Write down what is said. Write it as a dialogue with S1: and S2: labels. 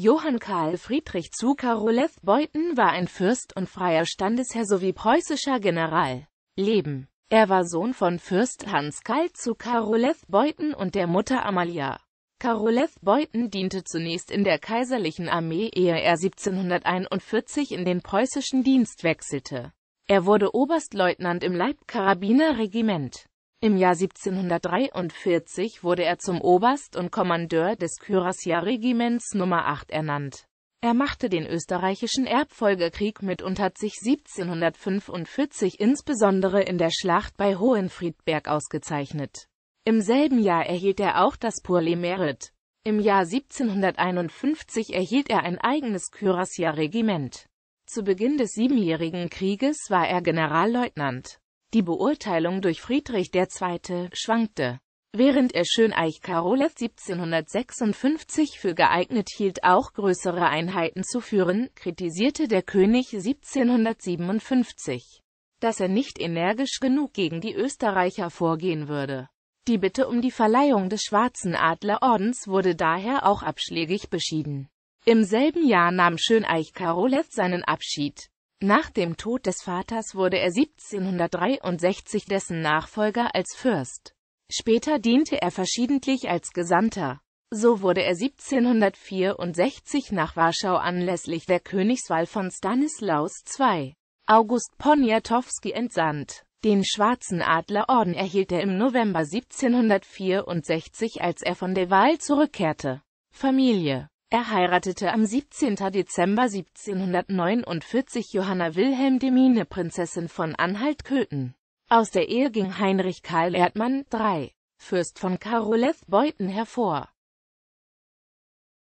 S1: Johann Karl Friedrich zu Karolew Beuthen war ein Fürst und freier Standesherr sowie preußischer General. Leben. Er war Sohn von Fürst Hans Karl zu Karolew Beuthen und der Mutter Amalia. Karolew Beuthen diente zunächst in der kaiserlichen Armee, ehe er 1741 in den preußischen Dienst wechselte. Er wurde Oberstleutnant im Leibkarabinerregiment. Im Jahr 1743 wurde er zum Oberst und Kommandeur des Kürassier-Regiments Nummer 8 ernannt. Er machte den österreichischen Erbfolgekrieg mit und hat sich 1745 insbesondere in der Schlacht bei Hohenfriedberg ausgezeichnet. Im selben Jahr erhielt er auch das Purle-Merit. Im Jahr 1751 erhielt er ein eigenes Kürassier-Regiment. Zu Beginn des Siebenjährigen Krieges war er Generalleutnant. Die Beurteilung durch Friedrich II. schwankte. Während er Schöneich Karolev 1756 für geeignet hielt, auch größere Einheiten zu führen, kritisierte der König 1757, dass er nicht energisch genug gegen die Österreicher vorgehen würde. Die Bitte um die Verleihung des Schwarzen Adlerordens wurde daher auch abschlägig beschieden. Im selben Jahr nahm Schöneich Karolev seinen Abschied. Nach dem Tod des Vaters wurde er 1763 dessen Nachfolger als Fürst. Später diente er verschiedentlich als Gesandter. So wurde er 1764 nach Warschau anlässlich der Königswahl von Stanislaus II. August Poniatowski entsandt. Den Schwarzen Adlerorden erhielt er im November 1764, als er von der Wahl zurückkehrte. Familie er heiratete am 17. Dezember 1749 Johanna Wilhelm Demine, Prinzessin von Anhalt-Köthen. Aus der Ehe ging Heinrich Karl Erdmann, III. Fürst von Karoleth Beuthen hervor.